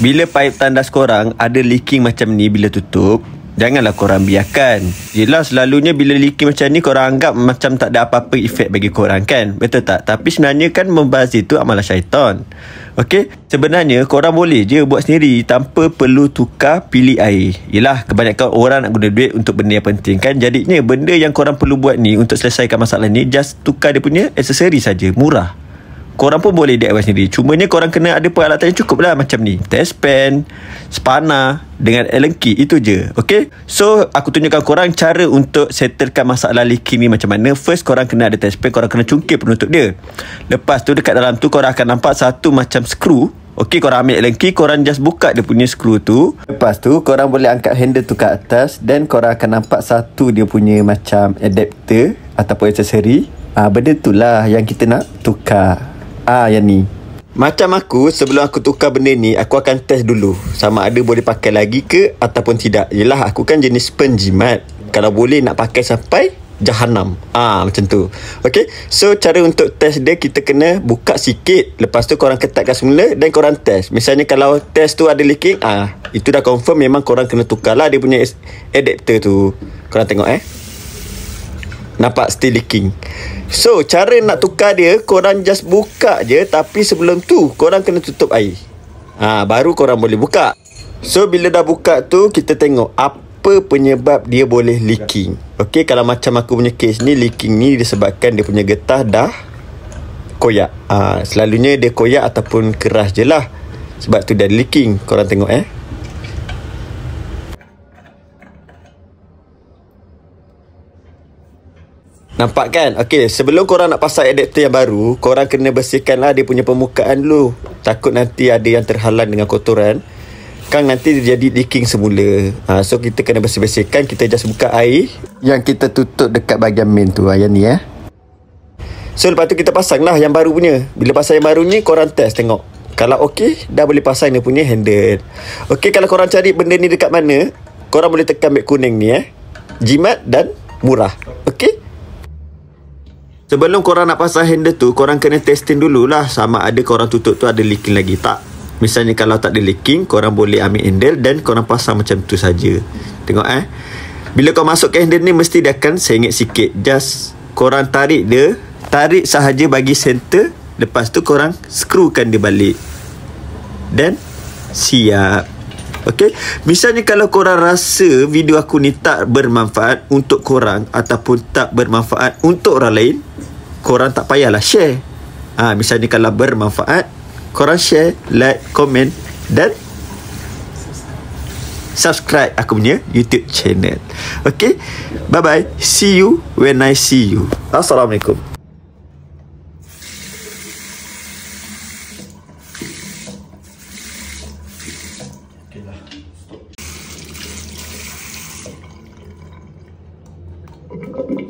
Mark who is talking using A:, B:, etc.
A: Bila pipe tandas korang ada leaking macam ni bila tutup, janganlah korang biarkan. Yelah selalunya bila leaking macam ni korang anggap macam tak ada apa-apa efek bagi korang kan? Betul tak? Tapi sebenarnya kan membahas itu amalan syaitan. Okay sebenarnya korang boleh je buat sendiri tanpa perlu tukar pilih air. Yelah, kebanyakan orang nak guna duit untuk benda yang penting kan. Jadinya benda yang korang perlu buat ni untuk selesaikan masalah ni, just tukar dia punya accessory saja, murah korang pun boleh DIY sendiri. Cumanya korang kena ada peralatan yang cukup lah macam ni. Test pen, spana dengan Allen key. Itu je. Okay? So, aku tunjukkan korang cara untuk settlekan masalah leaky ni macam mana. First, korang kena ada test pen. Korang kena cungkir penutup dia. Lepas tu, dekat dalam tu korang akan nampak satu macam skru. Okay, korang ambil Allen key. Korang just buka dia punya skru tu. Lepas tu, korang boleh angkat handle tu kat atas. Then, korang akan nampak satu dia punya macam adapter ataupun accessory. Ah, ha, benda tu lah yang kita nak tukar. Ah, yang ni. Macam aku, sebelum aku tukar benda ni, aku akan test dulu. Sama ada boleh pakai lagi ke ataupun tidak. Yelah, aku kan jenis penjimat. Kalau boleh nak pakai sampai jahanam. Ah, macam tu. Okay, so cara untuk test dia, kita kena buka sikit. Lepas tu korang ketatkan semula dan korang test. Misalnya kalau test tu ada leaking, ah, itu dah confirm memang korang kena tukarlah dia punya adapter tu. Korang tengok eh. Nampak still leaking So cara nak tukar dia Korang just buka je Tapi sebelum tu Korang kena tutup air ha, Baru korang boleh buka So bila dah buka tu Kita tengok Apa penyebab dia boleh leaking Okay kalau macam aku punya case ni Leaking ni disebabkan dia punya getah dah Koyak ha, Selalunya dia koyak ataupun keras je lah Sebab tu dah leaking Korang tengok eh Nampak kan? Okey, sebelum korang nak pasang adapter yang baru, korang kena bersihkanlah dia punya permukaan dulu. Takut nanti ada yang terhalang dengan kotoran. Kang nanti dia jadi leaking semula. Ha, so kita kena bersih-bersihkan. Kita just buka air yang kita tutup dekat bahagian main tu. Ah, yang ni eh. So lepas tu kita pasang lah yang baru punya. Bila pasang yang baru ni korang test tengok. Kalau okey dah boleh pasang dia punya handle. Okey kalau korang cari benda ni dekat mana. Korang boleh tekan beg kuning ni eh. Jimat dan murah. Sebelum korang nak pasang handle tu, korang kena testing dululah sama ada korang tutup tu ada leaking lagi tak. Misalnya kalau tak ada leaking, korang boleh ambil handle dan korang pasang macam tu saja. Tengok eh. Bila kau masuk ke handle ni, mesti dia akan sengit sikit. Just korang tarik dia, tarik sahaja bagi center. Lepas tu korang screwkan dia balik. Dan siap. Okay. Misalnya kalau korang rasa video aku ni tak bermanfaat untuk korang ataupun tak bermanfaat untuk orang lain, korang tak payahlah share. Ha, misalnya kalau bermanfaat, korang share, like, komen dan subscribe aku punya YouTube channel. Okay? Bye-bye. See you when I see you. Assalamualaikum. Thank you.